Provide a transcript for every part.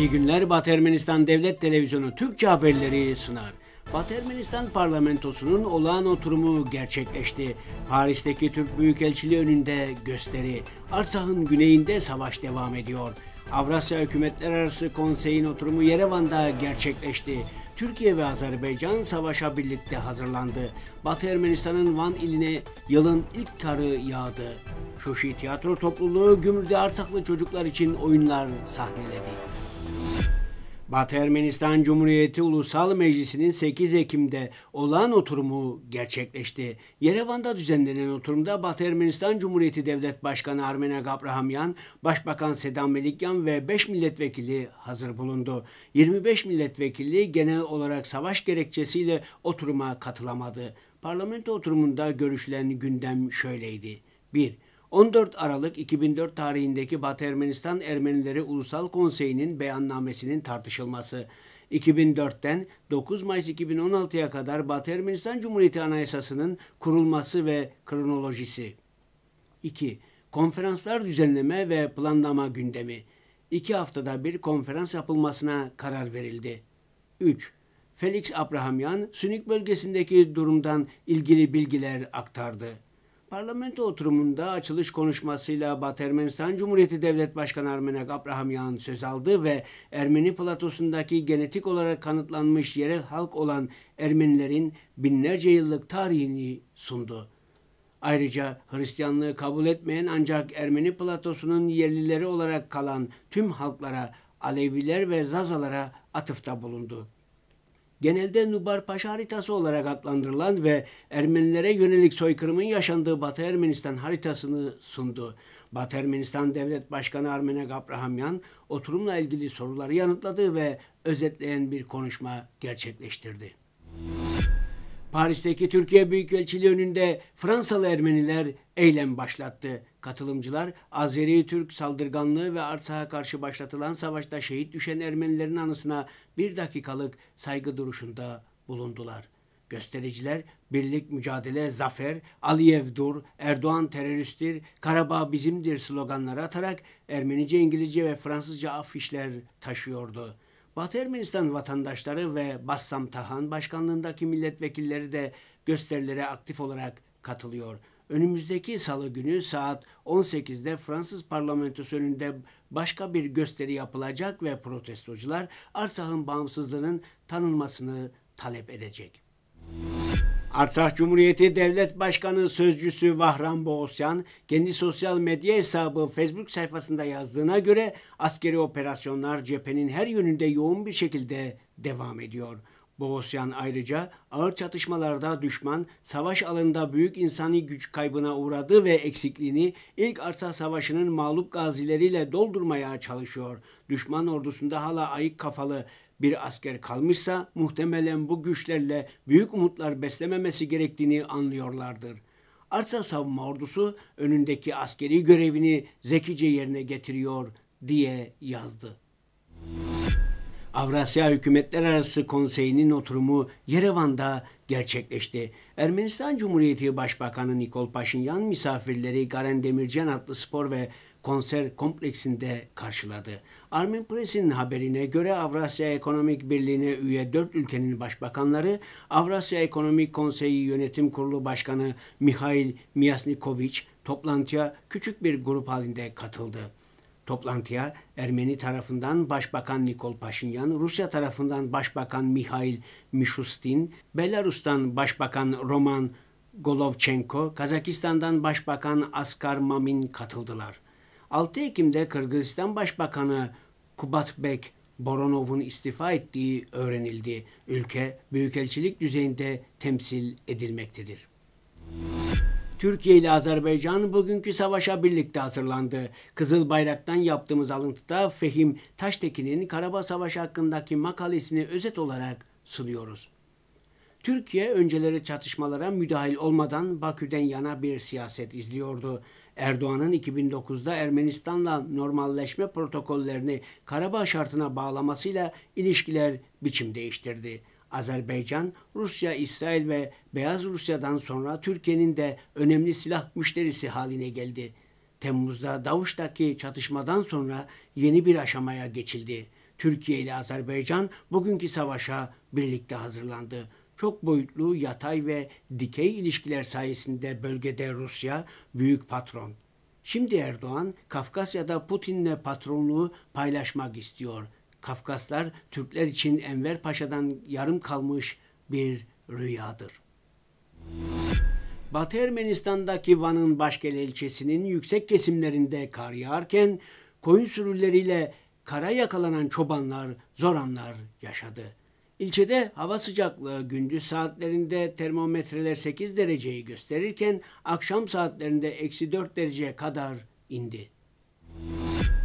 İyi günler Batı Ermenistan Devlet Televizyonu Türkçe haberleri sunar. Batı Ermenistan parlamentosunun olağan oturumu gerçekleşti. Paris'teki Türk Büyükelçiliği önünde gösteri. Artsah'ın güneyinde savaş devam ediyor. Avrasya Hükümetler Arası Konseyi'nin oturumu Yerevan'da gerçekleşti. Türkiye ve Azerbaycan savaşa birlikte hazırlandı. Batı Ermenistan'ın Van iline yılın ilk karı yağdı. Şuşi Tiyatro Topluluğu Gümrüde Artaklı çocuklar için oyunlar sahneledi. Batı Ermenistan Cumhuriyeti Ulusal Meclisi'nin 8 Ekim'de olağan oturumu gerçekleşti. Yerevan'da düzenlenen oturumda Batı Ermenistan Cumhuriyeti Devlet Başkanı Armena Gabrahamyan, Başbakan Sedan Melikyan ve 5 milletvekili hazır bulundu. 25 milletvekili genel olarak savaş gerekçesiyle oturuma katılamadı. Parlamento oturumunda görüşülen gündem şöyleydi. 1- 14 Aralık 2004 tarihindeki Batı Ermenistan Ermenileri Ulusal Konseyi'nin beyannamesinin tartışılması, 2004'ten 9 Mayıs 2016'ya kadar Batı Ermenistan Cumhuriyeti Anayasası'nın kurulması ve kronolojisi. 2. Konferanslar düzenleme ve planlama gündemi. 2 haftada bir konferans yapılmasına karar verildi. 3. Felix Abrahamyan, Sünnik bölgesindeki durumdan ilgili bilgiler aktardı. Parlamento oturumunda açılış konuşmasıyla Batı Ermenistan Cumhuriyeti Devlet Başkanı Armenak Abrahamyan söz aldı ve Ermeni platosundaki genetik olarak kanıtlanmış yerel halk olan Ermenilerin binlerce yıllık tarihini sundu. Ayrıca Hristiyanlığı kabul etmeyen ancak Ermeni platosunun yerlileri olarak kalan tüm halklara, Aleviler ve Zazalara atıfta bulundu genelde Nubar Paşa haritası olarak adlandırılan ve Ermenilere yönelik soykırımın yaşandığı Batı Ermenistan haritasını sundu. Batı Ermenistan Devlet Başkanı Armene Gabrahamyan oturumla ilgili soruları yanıtladı ve özetleyen bir konuşma gerçekleştirdi. Paris'teki Türkiye Büyükelçiliği önünde Fransalı Ermeniler eylem başlattı. Katılımcılar Azeri Türk saldırganlığı ve Arsah'a karşı başlatılan savaşta şehit düşen Ermenilerin anısına bir dakikalık saygı duruşunda bulundular. Göstericiler birlik, mücadele, zafer, Aliyev dur, Erdoğan teröristtir, Karabağ bizimdir sloganları atarak Ermenice, İngilizce ve Fransızca afişler taşıyordu. Batı Ermenistan vatandaşları ve Bassam Tahan başkanlığındaki milletvekilleri de gösterilere aktif olarak katılıyor. Önümüzdeki salı günü saat 18'de Fransız parlamentosu önünde başka bir gösteri yapılacak ve protestocular Arsakh'ın bağımsızlığının tanınmasını talep edecek. Artsakh Cumhuriyeti Devlet Başkanı Sözcüsü Vahram Boğuzyan, kendi sosyal medya hesabı Facebook sayfasında yazdığına göre askeri operasyonlar cephenin her yönünde yoğun bir şekilde devam ediyor. Boğuzyan ayrıca ağır çatışmalarda düşman savaş alanında büyük insani güç kaybına uğradı ve eksikliğini ilk arsa savaşının mağlup gazileriyle doldurmaya çalışıyor. Düşman ordusunda hala ayık kafalı bir asker kalmışsa muhtemelen bu güçlerle büyük umutlar beslememesi gerektiğini anlıyorlardır. Arsa savunma ordusu önündeki askeri görevini zekice yerine getiriyor diye yazdı. Avrasya Hükümetler Arası Konseyi'nin oturumu Yerevan'da gerçekleşti. Ermenistan Cumhuriyeti Başbakanı Nikol Paşinyan misafirleri Garen Demircan adlı spor ve konser kompleksinde karşıladı. Armin Press'in haberine göre Avrasya Ekonomik Birliği'ne üye dört ülkenin başbakanları, Avrasya Ekonomik Konseyi Yönetim Kurulu Başkanı Mihail Miyasnikoviç toplantıya küçük bir grup halinde katıldı. Toplantıya Ermeni tarafından Başbakan Nikol Paşinyan, Rusya tarafından Başbakan Mihail Mishustin, Belarus'tan Başbakan Roman Golovchenko, Kazakistan'dan Başbakan Askar Mamin katıldılar.'' 6 Ekim'de Kırgızistan Başbakanı Kubatbek Boronov'un istifa ettiği öğrenildi. Ülke büyükelçilik düzeyinde temsil edilmektedir. Türkiye ile Azerbaycan bugünkü savaşa birlikte hazırlandı. Kızıl Bayrak'tan yaptığımız alıntıda Fehim Taştekin'in Karabağ Savaşı hakkındaki makalesini özet olarak sunuyoruz. Türkiye önceleri çatışmalara müdahil olmadan Bakü'den yana bir siyaset izliyordu. Erdoğan'ın 2009'da Ermenistan'la normalleşme protokollerini Karabağ şartına bağlamasıyla ilişkiler biçim değiştirdi. Azerbaycan, Rusya, İsrail ve Beyaz Rusya'dan sonra Türkiye'nin de önemli silah müşterisi haline geldi. Temmuz'da Davuş'taki çatışmadan sonra yeni bir aşamaya geçildi. Türkiye ile Azerbaycan bugünkü savaşa birlikte hazırlandı çok boyutlu yatay ve dikey ilişkiler sayesinde bölgede Rusya büyük patron. Şimdi Erdoğan Kafkasya'da Putin'le patronluğu paylaşmak istiyor. Kafkaslar Türkler için Enver Paşa'dan yarım kalmış bir rüyadır. Batı Ermenistan'daki Van'ın başkelilçesinin yüksek kesimlerinde kar yağarken koyun sürüleriyle kara yakalanan çobanlar zor anlar yaşadı. İlçede hava sıcaklığı gündüz saatlerinde termometreler 8 dereceyi gösterirken akşam saatlerinde eksi 4 dereceye kadar indi.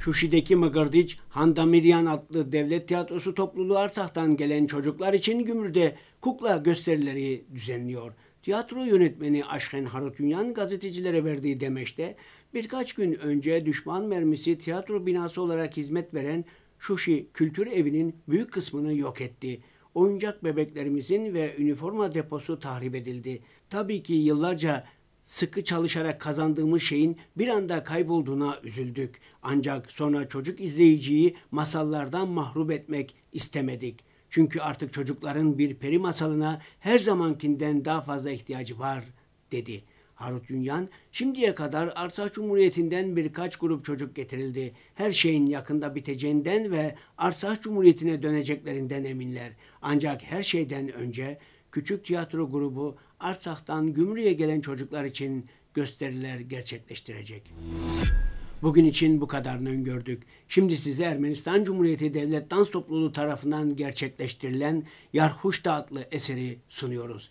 Şuşi'deki Mıgırdiç, Handamiryan adlı devlet tiyatrosu topluluğu Arsah'tan gelen çocuklar için Gümrü'de kukla gösterileri düzenliyor. Tiyatro yönetmeni Aşken Harutunyan gazetecilere verdiği demeçte birkaç gün önce düşman mermisi tiyatro binası olarak hizmet veren Şuşi Kültür Evi'nin büyük kısmını yok etti oyuncak bebeklerimizin ve üniforma deposu tahrip edildi. Tabii ki yıllarca sıkı çalışarak kazandığımız şeyin bir anda kaybolduğuna üzüldük. Ancak sonra çocuk izleyiciyi masallardan mahrum etmek istemedik. Çünkü artık çocukların bir peri masalına her zamankinden daha fazla ihtiyacı var dedi.'' Harut Yunyan, şimdiye kadar Arsak Cumhuriyeti'nden birkaç grup çocuk getirildi. Her şeyin yakında biteceğinden ve Arsak Cumhuriyeti'ne döneceklerinden eminler. Ancak her şeyden önce küçük tiyatro grubu Arsak'tan Gümrü'ye gelen çocuklar için gösteriler gerçekleştirecek. Bugün için bu kadarını öngördük. Şimdi size Ermenistan Cumhuriyeti Devlet Dans Topluluğu tarafından gerçekleştirilen Yarhuşta adlı eseri sunuyoruz.